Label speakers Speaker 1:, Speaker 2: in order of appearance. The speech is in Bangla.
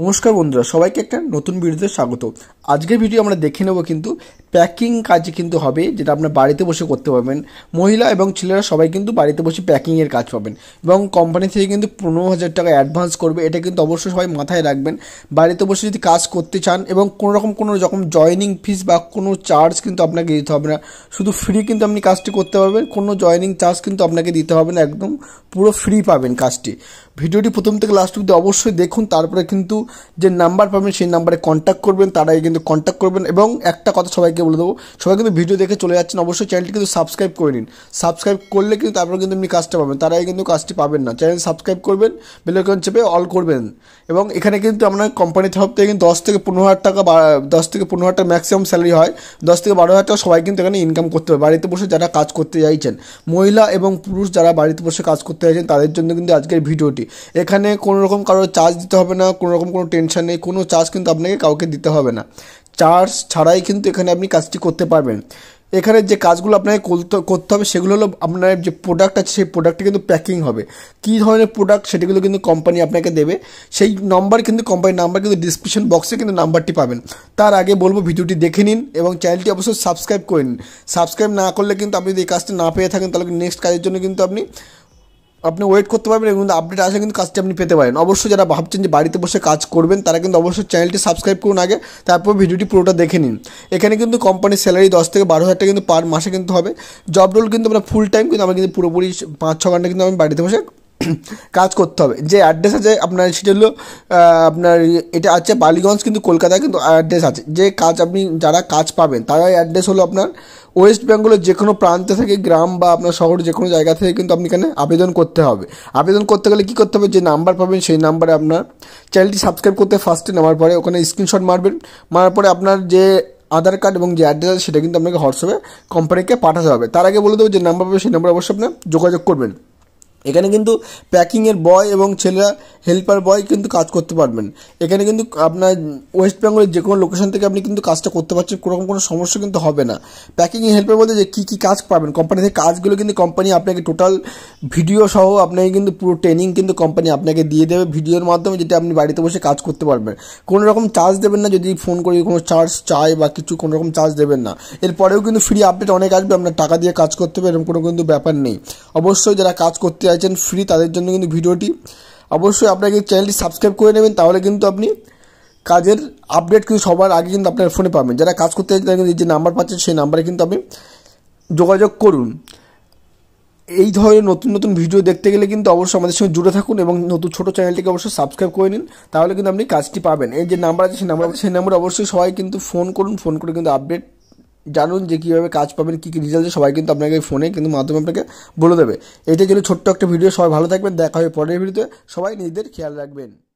Speaker 1: নমস্কার বন্ধুরা সবাইকে একটা নতুন ভিডিওতে স্বাগত আজকের ভিডিও আমরা দেখে নেব কিন্তু প্যাকিং কাজ কিন্তু হবে যেটা আপনার বাড়িতে বসে করতে পারবেন মহিলা এবং ছেলেরা সবাই কিন্তু বাড়িতে বসে প্যাকিংয়ের কাজ পাবেন এবং কোম্পানি থেকে কিন্তু পনেরো হাজার টাকা অ্যাডভান্স করবে এটা কিন্তু অবশ্যই সবাই মাথায় রাখবেন বাড়িতে বসে যদি কাজ করতে চান এবং কোনো রকম কোনো রকম জয়নিং ফিস বা কোনো চার্জ কিন্তু আপনাকে দিতে হবে না শুধু ফ্রি কিন্তু আপনি কাজটি করতে পারবেন কোনো জয়নিং চার্জ কিন্তু আপনাকে দিতে হবে না একদম পুরো ফ্রি পাবেন কাজটি ভিডিওটি প্রথম থেকে লাস্ট অব্দি অবশ্যই দেখুন তারপরে কিন্তু যে নাম্বার পাবেন সেই নাম্বারে কন্ট্যাক্ট করবেন তারাই কিন্তু কন্ট্যাক্ট করবেন এবং একটা কথা সবাইকে সবাইকে বলে দেবো সবাই কিন্তু ভিডিও দেখে চলে যাচ্ছেন অবশ্যই চ্যানেলটি কিন্তু সাবস্ক্রাইব করে নিন সাবস্ক্রাইব করলে কিন্তু তারপর কিন্তু আপনি কাজটা পাবেন তারাই কিন্তু কাজটি পাবেন না চ্যানেল সাবস্ক্রাইব করবেন বেলাইকন চেপে অল করবেন এবং এখানে কিন্তু আপনার কোম্পানির তরফ থেকে কিন্তু দশ থেকে পনেরো হাজার টাকা দশ থেকে পনেরো হাজার টাকা ম্যাক্সিমাম স্যালারি হয় দশ থেকে বারো হাজার টাকা সবাই কিন্তু এখানে ইনকাম করতে হবে বাড়িতে বসে যারা কাজ করতে চাইছেন মহিলা এবং পুরুষ যারা বাড়িতে বসে কাজ করতে চাইছেন তাদের জন্য কিন্তু আজকের ভিডিওটি এখানে কোনো রকম কারোর চার্জ দিতে হবে না কোনো রকম কোনো টেনশন নেই কোনো চার্জ কিন্তু আপনাকে কাউকে দিতে হবে না চার্জ ছাড়াই কিন্তু এখানে আপনি কাজটি করতে পারবেন এখানে যে কাজগুলো আপনাকে করতে হবে সেগুলো হলো আপনার যে প্রোডাক্ট আছে সেই প্রোডাক্টে কিন্তু প্যাকিং হবে কী ধরনের প্রোডাক্ট সেটিগুলো কিন্তু কোম্পানি আপনাকে দেবে সেই নম্বর কিন্তু কোম্পানির নাম্বার কিন্তু ডিসক্রিপশন বক্সে কিন্তু নাম্বারটি পাবেন তার আগে বলবো ভিডিওটি দেখে নিন এবং চ্যানেলটি অবশ্যই সাবস্ক্রাইব করে নিন সাবস্ক্রাইব না করলে কিন্তু আপনি যদি এই কাজটি না পেয়ে থাকেন তাহলে নেক্সট কাজের জন্য কিন্তু আপনি আপনি ওয়েট করতে পারবেন এবং আপডেট আসলে কিন্তু কাজটি আপনি পেতে পারেন অবশ্যই যারা ভাবছেন যে বাড়িতে বসে কাজ করবেন তারা কিন্তু অবশ্যই চ্যানেলটি সাবস্ক্রাইব করুন আগে তারপর ভিডিওটি পুরোটা দেখে নিন এখানে কিন্তু কোম্পানির স্যালারি দশ থেকে বারো হাজার কিন্তু পার মাসে কিন্তু হবে জব রোল কিন্তু আমরা ফুল টাইম কিন্তু আমরা কিন্তু পুরোপুরি পাঁচ ছ ঘন্টা কিন্তু আমি বাড়িতে বসে কাজ করতে হবে যে অ্যাড্রেস আছে আপনার সেটা হলো আপনার এটা আছে বালিগঞ্জ কিন্তু কলকাতায় কিন্তু অ্যাড্রেস আছে যে কাজ আপনি যারা কাজ পাবেন তারা অ্যাড্রেস হলো আপনার ওয়েস্ট বেঙ্গলের যে কোনো প্রান্তে থেকে গ্রাম বা আপনার শহর যে কোনো জায়গা থেকে কিন্তু আপনি এখানে আবেদন করতে হবে আবেদন করতে গেলে কী করতে হবে যে নাম্বার পাবেন সেই নাম্বারে আপনার চ্যানেলটি সাবস্ক্রাইব করতে ফার্স্টে নামার পরে ওখানে স্ক্রিনশট মারবেন মারার পরে আপনার যে আধার কার্ড এবং যে অ্যাড্রেস আছে সেটা কিন্তু আপনাকে হোয়াটসঅ্যাপে কোম্পানিকে পাঠাতে হবে তার আগে বলে দেবো যে নাম্বার পাবে সেই নাম্বার অবশ্যই আপনার যোগাযোগ করবেন এখানে কিন্তু প্যাকিংয়ের বয় এবং ছেলেরা হেল্পার বয় কিন্তু কাজ করতে পারবেন এখানে কিন্তু আপনার ওয়েস্ট বেঙ্গলের যে কোনো লোকেশন থেকে আপনি কিন্তু কাজটা করতে পারছেন কোনোরকম কোনো সমস্যা কিন্তু হবে না প্যাকিং হেল্পের বলতে যে কী কী কাজ পাবেন কোম্পানি থেকে কাজগুলো কিন্তু কোম্পানি আপনাকে টোটাল ভিডিও সহ আপনাকে কিন্তু পুরো ট্রেনিং কিন্তু কোম্পানি আপনাকে দিয়ে দেবে ভিডিওর মাধ্যমে যেটা আপনি বাড়িতে বসে কাজ করতে পারবেন কোনো রকম চার্জ দেবেন না যদি ফোন করে কোনো চার্জ চায় বা কিছু কোনো রকম চার্জ দেবেন না এরপরেও কিন্তু ফ্রি আপডেট অনেক আসবে আপনার টাকা দিয়ে কাজ করতে হবে এরকম কোনো কিন্তু ব্যাপার নেই অবশ্যই যারা কাজ করতে চাইছেন ফ্রি তাদের জন্য কিন্তু ভিডিওটি অবশ্যই আপনাকে চ্যানেলটি সাবস্ক্রাইব করে নেবেন তাহলে কিন্তু আপনি কাজের আপডেট কিন্তু সবার আগে কিন্তু আপনার ফোনে পাবেন যারা কাজ করতে চাইছেন কিন্তু যে নাম্বার পাচ্ছেন সেই নাম্বারে কিন্তু আপনি যোগাযোগ করুন এই ধরনের নতুন নতুন ভিডিও দেখতে গেলে কিন্তু অবশ্যই আমাদের সঙ্গে জুড়ে থাকুন এবং নতুন ছোটো চ্যানেলটিকে অবশ্যই সাবস্ক্রাইব করে নিন তাহলে কিন্তু আপনি কাজটি পাবেন এই যে নাম্বার আছে সেই নাম্বার সেই নাম্বার অবশ্যই সবাই কিন্তু ফোন করুন ফোন করে কিন্তু আপডেট জানুন যে কীভাবে কাজ পাবেন কী কী রিজাল্ট সবাই কিন্তু আপনাকে ফোনে কিন্তু মাধ্যমে আপনাকে বলে দেবে এটাই ছিল ছোট্ট একটা ভিডিও সবাই ভালো থাকবেন দেখা হবে পরের ভিডিওতে সবাই নিজেদের খেয়াল রাখবেন